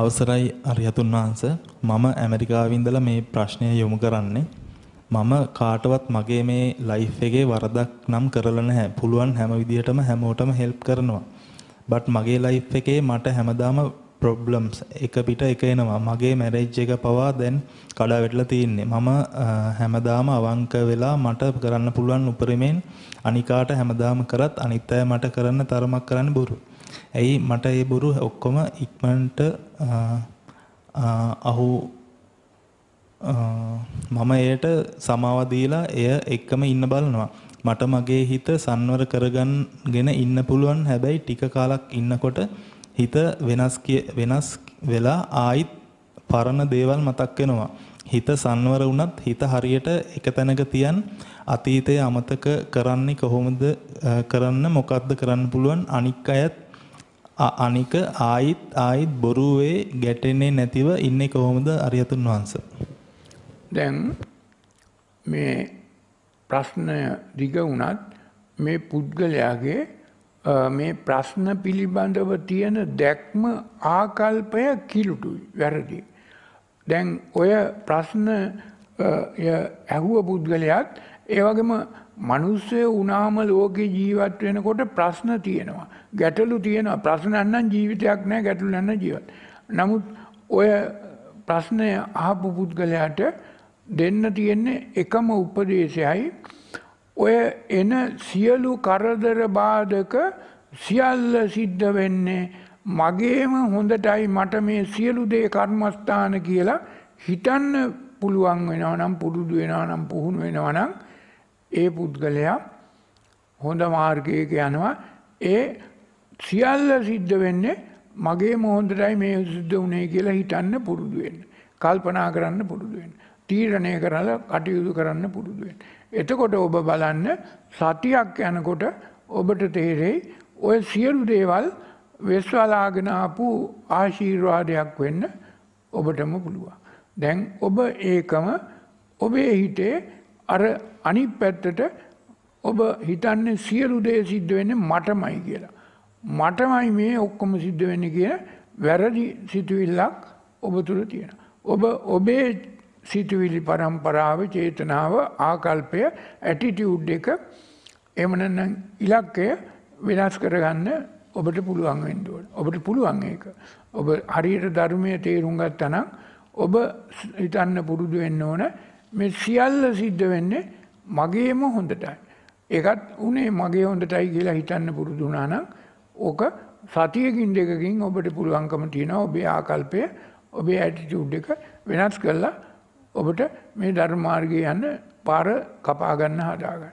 අවසරයි අරිහතුන් වහන්ස මම ඇමරිකාවේ ඉඳලා මේ ප්‍රශ්නය යොමු කරන්නේ මම කාටවත් මගේ මේ ලයිෆ් එකේ වරදක් නම් කරලා නැහැ පුළුවන් හැම විදියටම හැමෝටම හෙල්ප් කරනවා බට් මගේ ලයිෆ් එකේ මට හැමදාම ප්‍රොබ්ලම්ස් එක පිට එක එනවා මගේ මැරේජ් එක පවා දැන් කඩා වැටලා තියෙන්නේ මම හැමදාම අවංක වෙලා මට කරන්න පුළුවන් උපරිමයෙන් අනිකාට හැමදාම කරත් අනිත් අය මට කරන්න තරමක් කරන්න බොරුයි ඇයි මට ඒ බොරු ඔක්කොම ඉක්මනට අහු මම එයට සමාව දීලා එය එක්කම ඉන්න බලනවා. මට මගේ හිත සංවර කරගන්ගෙන ඉන්න පුළුවන් හැබැයි ටික කාලක් ඉන්නකොට හිත වෙනස් වෙනස් වෙලා ආයිත් පරණ දේවල් මතක් වෙනවා. හිත සංවර වුණත් හිත හරියට එක තැනක තියන් අතීතය අමතක කරන්නේ කොහොමද කරන්න මොකක්ද කරන්න පුළුවන් අනික් අයත් අනික ආයිත් ආයිත් බොරුවේ ගැටෙන්නේ නැතිව ඉන්නේ කොහොමද අරියතුන් වහන්ස? දැන් මේ ප්‍රශ්නය දිග වුණත් මේ පුද්ගලයාගේ මේ ප්‍රශ්න පිළිබඳව තියෙන දැක්ම ආකල්පය කිලුටුයි වැරදි. දැන් ඔය ප්‍රශ්න ඇහුව පුද්ගලයත් ඒවගේම මනුස්සය උනාම ලෝකෙ ජීවත් වෙනකොට ප්‍රශ්න තියෙනවා. ගැටලු තියෙනවා ප්‍රශ්නන්නම් ජීවිතයක් නෑ ගැටලු නැන්න ජීවත්. නමුත් ඔය ප්‍රශ්නය ආපු පුද්ගලයාට දෙන්න තියෙන්නේ එකම උපදේශයයි. ඔය එන සියලු කරදර බාධක සියල්ල සිද්ධ වෙන්නේ මගේම හොඳටයි මට මේ සියලු දේ කර්මස්ථාන කියලා හිතන්න පුළුවන් වෙනවා නම් පුරුදු වෙනවා නම් පුහුණු වෙනවා නම් ඒ පුද්ගලයා හොඳ මාර්ගයක යනවා ඒ සියල්ල සිද්ධ වෙන්නේ මගේ මොහොතටයි මේ සිද්ධ වුණේ කියලා හිතන්න පුරුදු වෙන්න. කල්පනා කරන්න පුරුදු වෙන්න. තීරණය කරලා කටයුතු කරන්න පුරුදු වෙන්න. එතකොට ඔබ බලන්න සතියක් යනකොට ඔබට තේරෙයි ඔය සියලු දේවල් වෙස්වලාගෙන ආපු ආශිර්වාදයක් වෙන්න ඔබටම පුළුවන්. දැන් ඔබ ඒකම ඔබේ හිතේ අර අනිත් පැත්තට ඔබ හිතන්නේ සියලු දේ සිද්ධ වෙන්නේ මටමයි කියලා. මටමයි මේ ඔක්කොම සිද්ධ වෙන්නේ කියන වැරදි සිතුවිල්ලක් ඔබ තුල තියෙනවා. ඔබ ඔබේ සිතුවිලි પરම්පරාව, චේතනාව, ආකල්පය, ඇටිටියුඩ් එක එහෙම නැත්නම් ඉලක්කය වෙනස් කරගන්න ඔබට පුළුවන් වෙන්න ඕන. ඔබට පුළුවන් ඒක. ඔබ හරියට ධර්මයේ තේරුම් ගත්තා නම් ඔබ හිතන්න පුරුදු වෙන්න ඕන මේ සියල්ල සිද්ධ වෙන්නේ මගේම හොඳටයි. ඒකත් උනේ මගේ හොඳටයි කියලා හිතන්න පුරුදු වුණා නම් ඕක සතියකින් දෙකකින් ඔබට පුළුවන්කම තියෙනවා ඔබේ ආකල්පය ඔබේ ඇටිටියුඩ් එක වෙනස් කරලා ඔබට මේ ධර්ම මාර්ගයේ යන්න පාර කපා ගන්න හදා ගන්න.